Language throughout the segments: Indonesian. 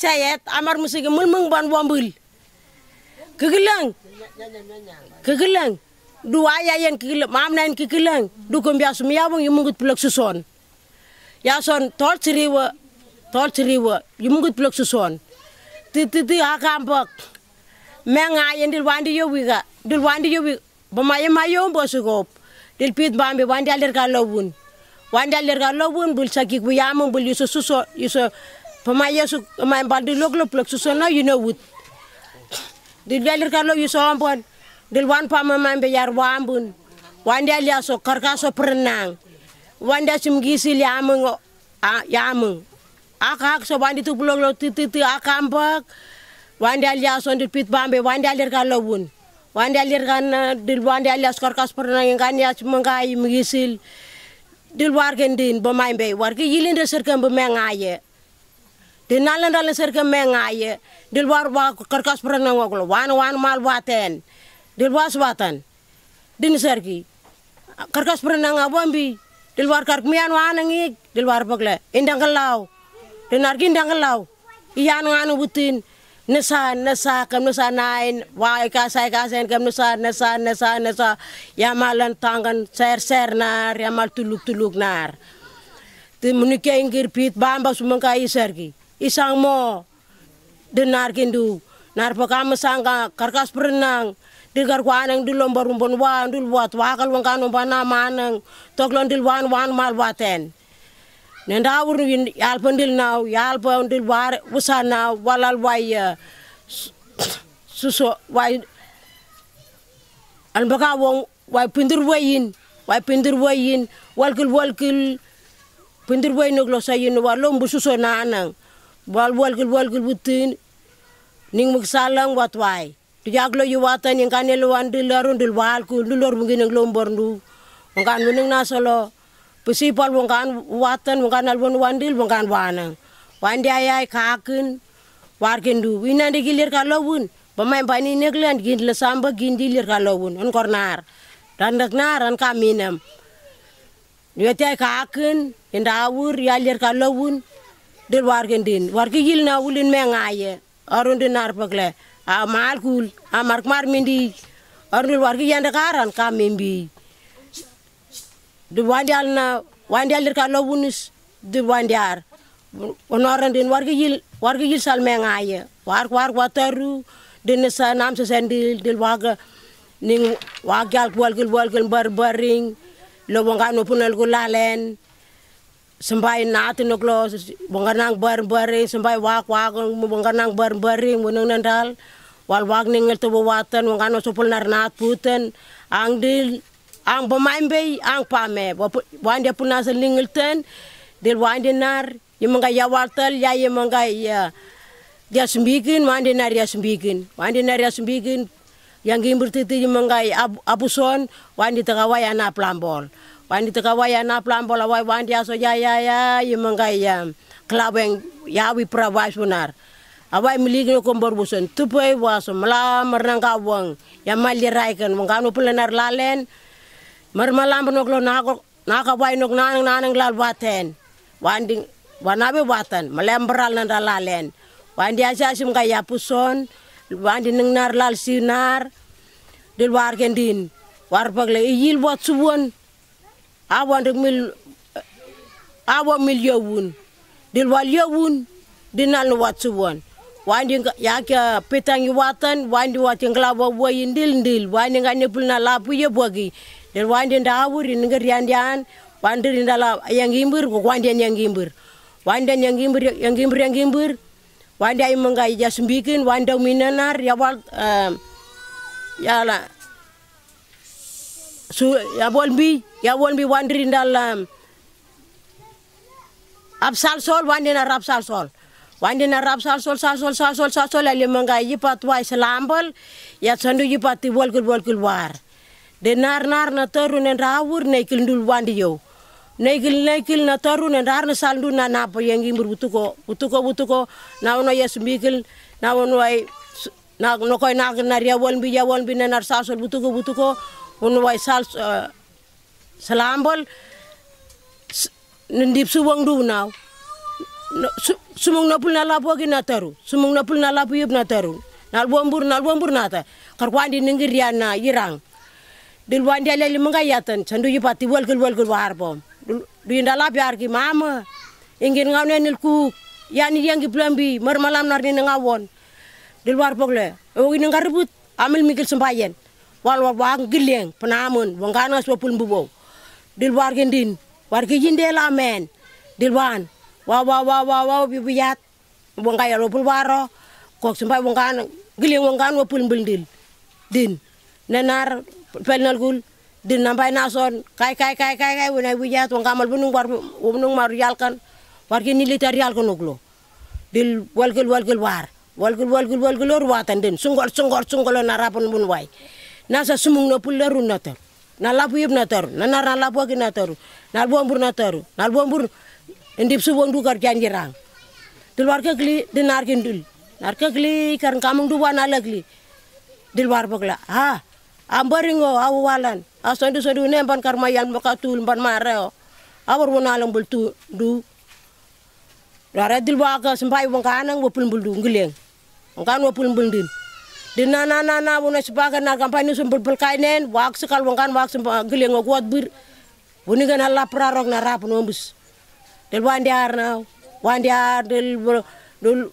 sayet amar musik mul mung ban bombul kegelang kegelang du aya yen kegelang mam nain kegelang du ko mbiya mi ya bung mungut plak suson ya son tol tor ciriwa yu mungut plak suson ti ti ti akambak menga yen dil wandi yowiga dil wandi yowi bama yema yombo sugop dil pit bambe wandi alder ka lobun wandi alder ka lobun bul sakik bu yamun bul yu suso yuso pemaya su main baldi lok lo plek susona you know wood di dalir kalau you saw ampon di wan pa mama be yar wambun wanda lia kan, so karka ah, ya so perenang wanda sum gisi lia ameng ya ameng akak so wanda tu blok lo titi ti akambak wanda lia so di pit bambe wanda lir kalau bun wanda lir kan di wanda lia so karkaso so perenang kan ya mengai gisi di luar gendin pemain be warga yilin de serkan be mengaye di nalen dalen serke mengaye di luar wa karkas prenang waglo wan wan mal waten di was watan din serki karkas prenang wambi, di luar kark mian wanangi di luar bagle indang kelau di nargi indang kelau iyan nganu anu butin nesa nesa kam nesa nain wa ka sa ka sen kam nesa nesa nesa nesa ya malan tangan ser ser nar ya mal tuluk tuluk nar te munike ingir pit bamba sumangkai sergi isang mo denar kindu nar pakama sangka karkas berenang di kwanang di lombar rumpon wan dul buat wakal wan kanu pana manang toklon dil wan wan mal waten nenda wuru yal pandil nau yal war usana walal waya eh, suso way an baka wong way pindur wayin way pindur wayin walkil walkil pindur wayin noglo sayin war bususo wal wal gul wal gul butin ning mug salang wat wai tu yak lo yuwata ning kan lo larun dil wal ku dil lor mungkin ning lombor ndu kan ning nasolo pesipal wong kan watan wong kan wandil wong wana wanang wandi ayai kakin warkin du ina de gilir kalawun pemain pani neglan gin le samba gin dilir kalawun on kornar dan daknar an kaminam Nyuati ay kakin, indawur, yalir kalawun, war gen din warki yil na wulin me ngaye arun din nar pakle a mal kul a mark mar min di arun del yan de karan ka bi du wandial na wandial dir ka lo bunus du wandiar onoran din warki yil warki yil sal me ngaye war war wataru din sa nam sa sendil dil waga ning wagal kwal gel wal bar baring lo wanga no punal gulalen sembai nati nuk lo bonganang bar baring sembai wak wak bonganang bar baring bunung nandal wal wak ningel tu bawatan wangano supul nat puten ang dil ang pemain bay ang pame wan dia puna ningel ten dil wan dia nar yang ya wartel ya yemangga ya dia ya sembikin wan dia nar ya sembikin wan dia nar ya sembikin yang gimbur titi yemangga ya abuson wan dia tagawai anak plambol wandi taka waya na plan bola wai wandi aso ya ya ya yimangai ya klabeng ya wi prawai sunar awai miligi ko buson tupai e waso mala marnanga kawang ya mali raikan mangano lalen mer malam nok lo nako nako wai nok nanang nanang lal waten wandi wanabe waten malam beral nan lalen wandi aja asim kaya puson wandi neng nar lal sinar dil wargen din war pagle iyil wat suwon awondik mil awa mil yowun dil wal yowun dinal yang wandi yake petangi watan wandi watin glabo boy ndil ndil yang ngane pulna lapu ye bogi del wandi yang ngir yandian wandi ndala yang imbir ko wandi yang imbir wandi yang imbir yang gimbur yang imbir wandi ay mangay jasmbikin wandi minanar ya wal eh, ya la su yabol bi, ya mbi bi ndal ab sal sol wandina rap sal sol wandina rap sal sol sal sol sal sol sal sol ali manga yipat wa islambal ya sandu gul wolkul gul war de nar nar na toru ne rawur ne kil ndul wandi yo ne kil ne kil na toru ne rar na sal ndul na na po yengi mbur butuko butuko butuko na wono yesu kil na wono ay na no koy na na yawol mbi ya wol mbi ne nar sal sol butuko butuko un way sal eh, salambol ndip suwang du na sumung napul na agi na nataru sumung napul na na taru na nal na nal na nata kar wandi ningir ya na irang dil wandi ale limanga yatan chandu yipati walgul walgul bom du indala biar gi mama ingin ngawne nil ku yani yang gi blambi mar malam nar ni ngawon dil war pogle o ngarbut amil mikil sembayan wal wa wang gileng penamun wangkan ngas wapul bubo dil war gendin war ki jinde la men dil wan wa wa wa wa wa bi biyat pul waro kok sampai wangkan gileng wangkan wapul bendil din nenar pelnal gul din nampai nason kai kai kai kai kai yat biyat bunung war bunung mar kan war ki yal kan oglo dil wal walgel war walgel wal walgel or watan din sungol sungol sungol narapun bun wai nasa sumung na pularu na taru na labu yip na taru na nara labu agi na taru na ambur na taru na ambur indip subong dukar dil war ke gli dinar kindul nar ke gli kar kamung duwa na lagli dilwar bagla ha ambaringo aso asondu sondu nemban karmayan makatul ban mareo awar wonalang bultu du Rara dilwa ka sampai wong kanang wopul buldu ngeleng. Wong kan wopul di na wuna shi baga na kampanye sum bul kai nen wak sekal wangan wak sum ngok wot bir wuni gana la rok na rap no mbus del wandiar na wandiar del del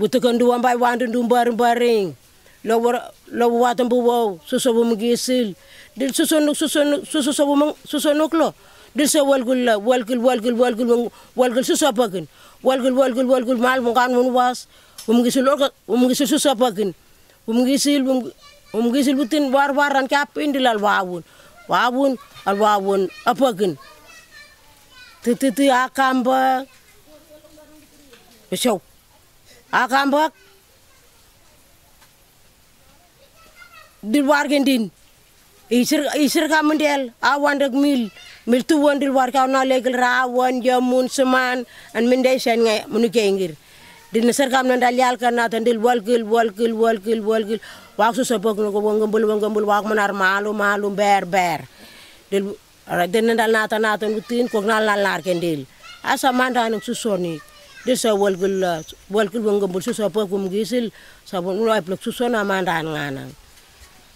butukan dua mbai du dum bar baring lo war lo watam bu wow suso bu mugisil del suso nuk suso nuk suso so bu suso nuk lo del se gul walgul walgul walgul wal suso pakin gul wal gul mal mungan mun was umgisul orka umgisul susapagin umgisil umgisil butin war waran ke apa indil al wawun wawun al wawun apagin ah, titi akamba besok akamba di wargen din isir isir kamendel awan dak mil mil tuwan dil war kauna legal rawan jamun seman an mendesain sen ngai menukengir din sergam na dal yal kan wal dil wal gil wal gil wa su so bok ngo ngambul wa wak manar malu malu ber ber dil den dal na natan tin ko na la lar ken dil asa na su ni dil sa gil uh, walgil ngambul su so bok ngum sil sa bok loy plok su sona mandan ngana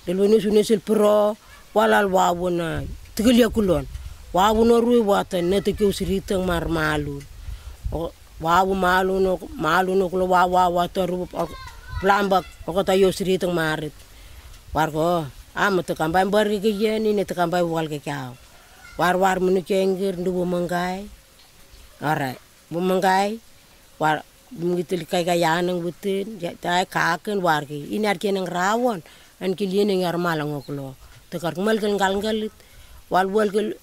dil woni su sil pro walal wona tigil yakulon wawuna ruwi watan ne te ke usri siritang mar malu wawu malu nok malu nok lo wawa watoru plambak okota yosri tong marit wargo ama te kambai beri ke ini ne te kambai wal ke kau war war menu cengger ndu menggai ora bu menggai war begitu kai kaya nang butin tai kaken wargi Ini inar ke rawon an ki lien nang armalang oklo te mal kan gal wal wal ke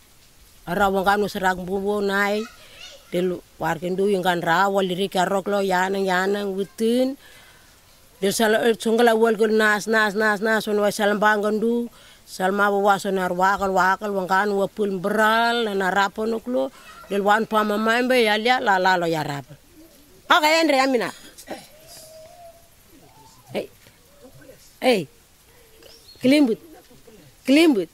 rawon kanu usrak bubu del yang kan ra diri kerok lo yanang yanang witin del sal eh, sungkala wal gul nas nas nas nas on wa salam ma salma wa wason ar wakal wakal kan wa pul beral na rapon del wan pamamain be yalia la la lo yarab aga endre amina hey hey klimbut klimbut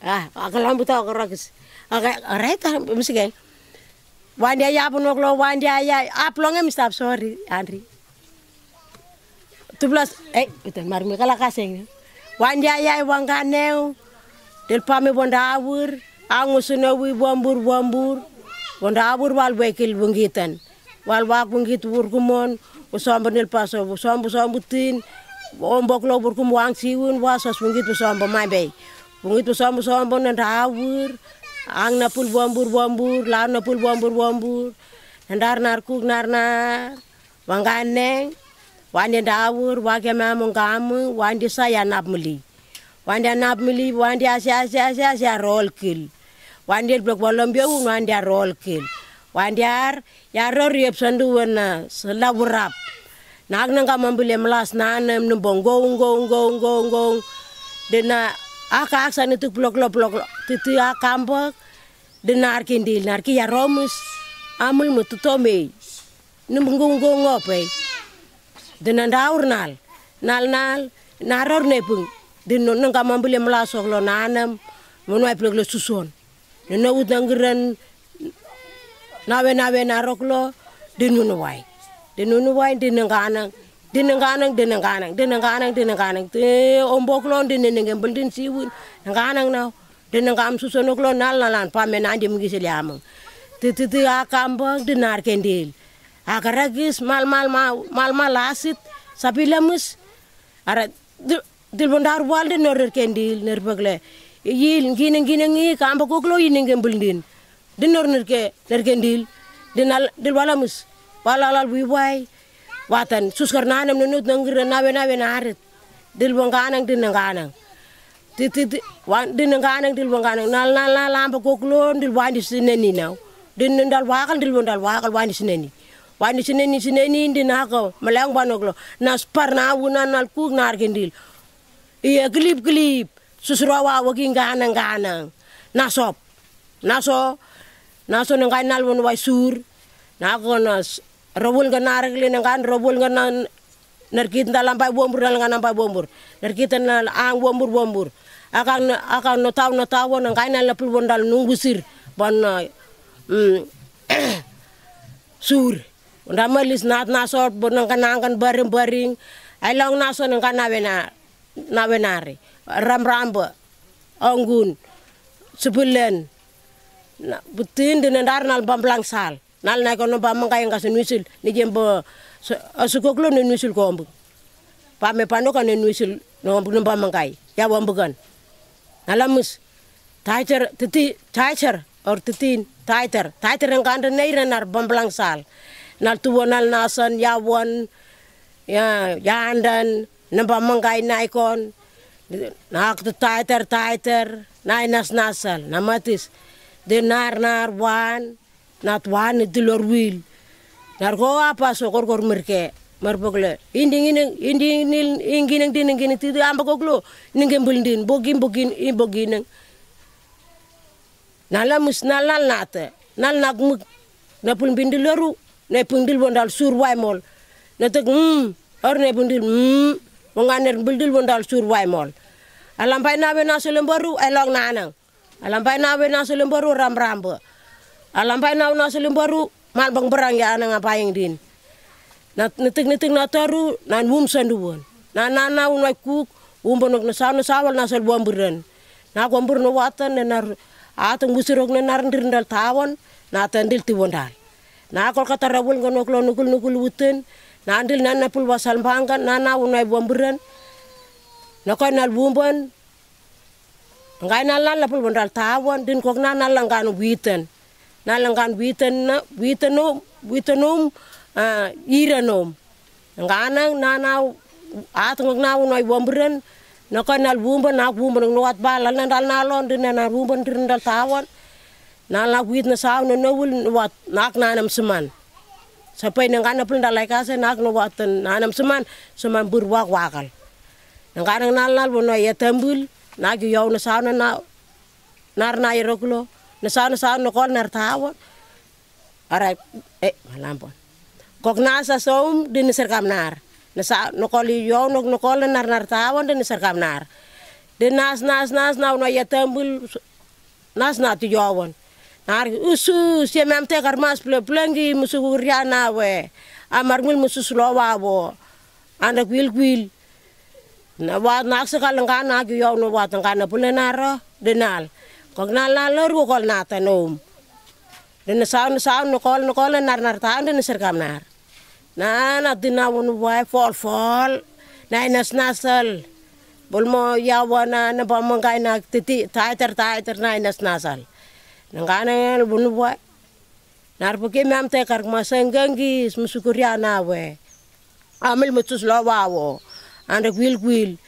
ah akalan buta akaragis akai areta misige wandi aya apno klo wandi aya aplonge ah, mistap sorry andri tublas eh betul marmi kala kaseng wandi aya wanganeu del pame bonda awur angusuna wi bombur bombur bonda awur wal bekil bungitan wal wak bungit wur kumon usombenil paso usombu ombok lo burkum wang siwun wasos bungit mai bei bungit besombo sombo sombo awur. ang napul wambur wambur la napul buambur nar nendar narkuk nar, wanganeng wande dawur wake mamu ngamu wande saya nap muli wande nap muli wande asya asya asya asya rol kil wande blok bolombia un wande rol kil wande ar ya ror yep sandu wana eh, selawurap nak nanga mambile melas na nem nem bonggong gong gong gong gong dena aka aksan itu blok blok blok titu ya ah, kambo dena arkindil narki ya romus amul ah, mutu tome nembong gong gong ngope eh? dena daur nal nal nal naror nepung dena nanga mambile melas oklo na nem menuai blok lo susun dena udang geran nawe nawe naroklo denu nuai denunu wai denenganang denenganang denenganang denenganang denenganang te ombok lon denenengen beldin siwun nenganang nau denengam susonok lon nalalan pamen andi mgiseliamang te te te akambang denar kendil akaragis mal mal mal mal asit sapilamus ara dilbondar walde norer kendil nerbagle yil ginen ginen ngi kamba koklo yinen gembildin dinor nerke nerkendil dinal dilwalamus bui bai watan suskar nanam nunut nangira nawe nawe narit dil banganang din nanganang titi wan din nanganang dil na nal nal nal lampa koklon dil di sineni nau din dal wakal dil dal wakal di sineni di sineni sineni din nako malang banoklo nas par na wuna nal kuk nar gendil iya glip glip susrawa wagi nganang nganang nasop naso naso nang nal won wai sur nako nas robul nga naragli na kan robul nga na narkit na lampai bombur na kan nga lampai bombur narkit na ang bombur bombur akan akan no taw no taw na kain na lapul bondal nungusir bon eh, mm, sur unda malis nat na sort bon nga kan nangan baring bareng ai long na so nga kan na wena na wenari ram rambo anggun sebulan na butin dinan dar nal bamblang sal nal na ko no ba manga nuisil sun wisul ni jembo asukok ah, lo ni nuisil ko ombu pa me pano kan no wisul no ombu no ba manga ya ombu kan nalamus taicher titi taicher or titin taiter taiter ang kan nei renar bamblang sal nal tuwo nal nasan ya won ya ya andan namba mangkai naikon nak tu taiter taiter nai nas nasal namatis dinar nar wan natuane tilor wil nar ko apa so kor kor merke mar bogle inding ining inding nil ingin ing dining gini tidu amba koglo ning gembul din bogin bogin in bogin nala mus nate nal nak mu na pun bindil loru na pun dil bondal sur wai mol na tek mm or na pun dil mm wanganer bindil bondal sur wai mol alam bay na be na selembaru elong nanang alam bay be na selembaru ram alampai na una sulim baru mal bang berang ya ana ngapain din na netik netik na taru na wum sanduan na na na unai kuk wum bonok na sana sawal na sel buam beran na kuam na watan na nar atung busirok na nar ndal tawan na tandil tiwondal na kol kata rabul gonok nukul nukul wuten na andil na na pul wasal bangan na na unai buam beran na koy na wum bon ngai na lan la pul bondal tawon din kok na na langkan witen Nalangkan witana witano witanom uh, ah, iranom ngana nana atung nau noi bombren na kan nal wumba na wumba ng nuat balal na dal nalon din na wumba din dal tawan na la wit na saw na nawul nak nanam seman sampai nang pun dalai kase nak no wat nanam seman seman burwak wakal nang kana nal nal wono ya tembul na yau na saun na na nar na iroklo nasaan saan nukol nartawan, arai aray eh malampon kok nasa som din serkam nar nasa no koli yo no no kol nar din serkam nar din nas nas nas na no ya tambul nas na ti yawon nar usu si mem te karmas ple plengi musu na we amar mul musu slowa bo anda wil, kwil na wa nak sekal gi yo no wa tangana denal Kag nalalaru kol natan om. Dene saun saun kol kol nar nar taun dene serkam nar. Nah, nah, nah, na na dinawon wae fol fol. Na nas nasal. Bulmo yawana na pamangkay na titi taiter taiter na nas nasal. Nangana bunu wae. Narpuki mam te kark masangangis musukuriana wae. Amil mutus lawawo. Andak wil wil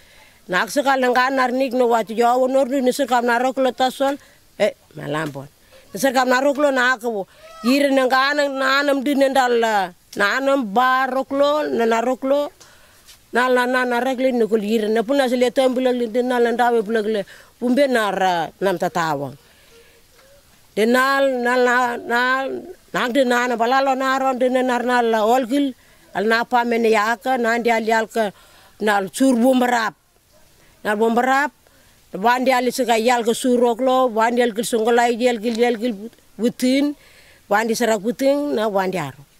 nak sekal nangkan narnik no wati jawa nordu ni sekam narok lo tasol eh malampon ni sekam narok lo nakawo yir nangkan nanam na nanam barok lo nanarok lo nala na na regle ni kul yir na puna sele na le de nala ndawe pumbe umbe nara nam tatawa de nal na na nak na na balalo naron na nar la olgil al na pa men yaka na al yalka nal sur bumarap bom bombarap wan dial suka yal ke surok lo wan dial ke sunggalai dial gil dial ke butin wan di sarak butin na wan diaro